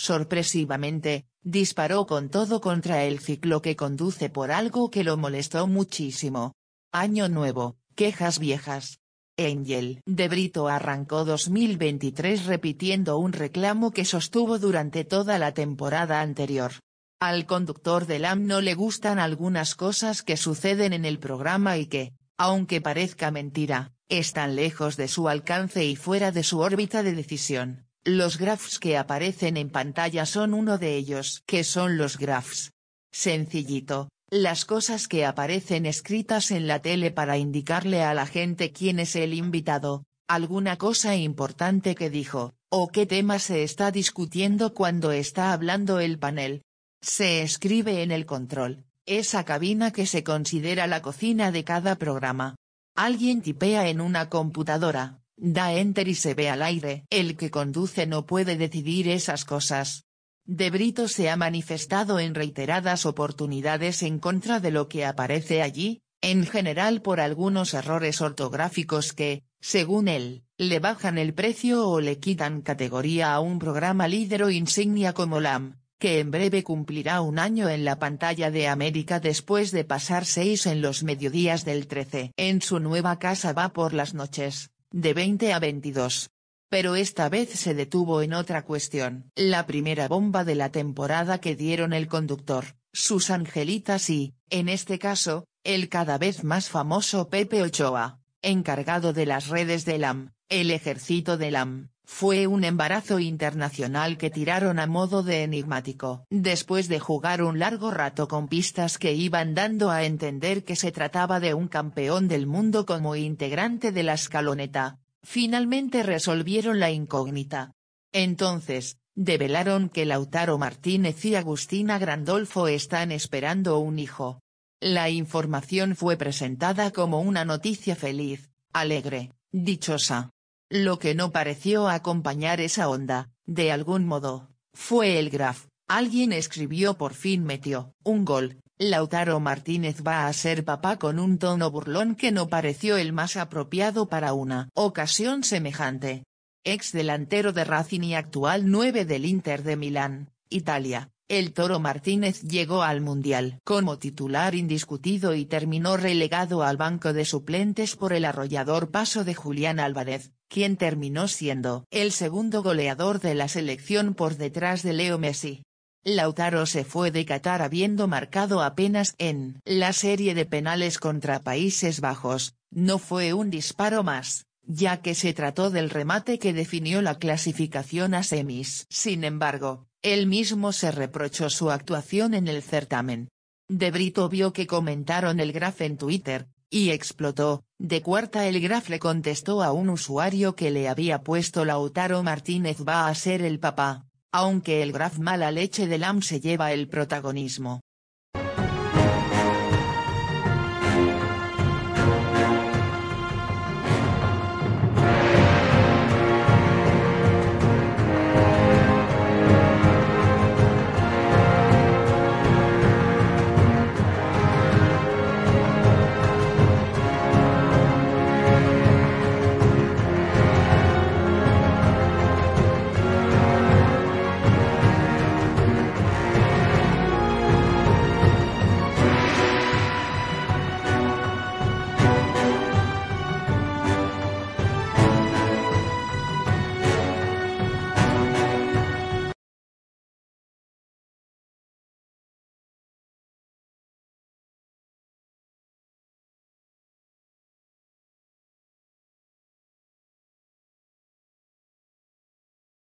sorpresivamente, disparó con todo contra el ciclo que conduce por algo que lo molestó muchísimo. Año nuevo, quejas viejas. Angel de Brito arrancó 2023 repitiendo un reclamo que sostuvo durante toda la temporada anterior. Al conductor del AM no le gustan algunas cosas que suceden en el programa y que, aunque parezca mentira, están lejos de su alcance y fuera de su órbita de decisión. Los graphs que aparecen en pantalla son uno de ellos. que son los graphs? Sencillito, las cosas que aparecen escritas en la tele para indicarle a la gente quién es el invitado, alguna cosa importante que dijo, o qué tema se está discutiendo cuando está hablando el panel. Se escribe en el control, esa cabina que se considera la cocina de cada programa. Alguien tipea en una computadora, Da enter y se ve al aire. El que conduce no puede decidir esas cosas. De Brito se ha manifestado en reiteradas oportunidades en contra de lo que aparece allí, en general por algunos errores ortográficos que, según él, le bajan el precio o le quitan categoría a un programa líder o insignia como LAM, que en breve cumplirá un año en la pantalla de América después de pasar seis en los mediodías del 13. En su nueva casa va por las noches, de 20 a 22. Pero esta vez se detuvo en otra cuestión. La primera bomba de la temporada que dieron el conductor, sus angelitas y, en este caso, el cada vez más famoso Pepe Ochoa, encargado de las redes del AM, el ejército del AM. Fue un embarazo internacional que tiraron a modo de enigmático. Después de jugar un largo rato con pistas que iban dando a entender que se trataba de un campeón del mundo como integrante de la escaloneta, finalmente resolvieron la incógnita. Entonces, develaron que Lautaro Martínez y Agustina Grandolfo están esperando un hijo. La información fue presentada como una noticia feliz, alegre, dichosa. Lo que no pareció acompañar esa onda, de algún modo, fue el graf. Alguien escribió por fin metió, un gol, Lautaro Martínez va a ser papá con un tono burlón que no pareció el más apropiado para una ocasión semejante. Ex delantero de Racing y actual 9 del Inter de Milán, Italia, el Toro Martínez llegó al Mundial como titular indiscutido y terminó relegado al banco de suplentes por el arrollador paso de Julián Álvarez, quien terminó siendo el segundo goleador de la selección por detrás de Leo Messi. Lautaro se fue de Qatar habiendo marcado apenas en la serie de penales contra Países Bajos, no fue un disparo más ya que se trató del remate que definió la clasificación a semis. Sin embargo, él mismo se reprochó su actuación en el certamen. De Brito vio que comentaron el graf en Twitter, y explotó, de cuarta el graf le contestó a un usuario que le había puesto Lautaro Martínez va a ser el papá, aunque el graf mala leche de Lam se lleva el protagonismo.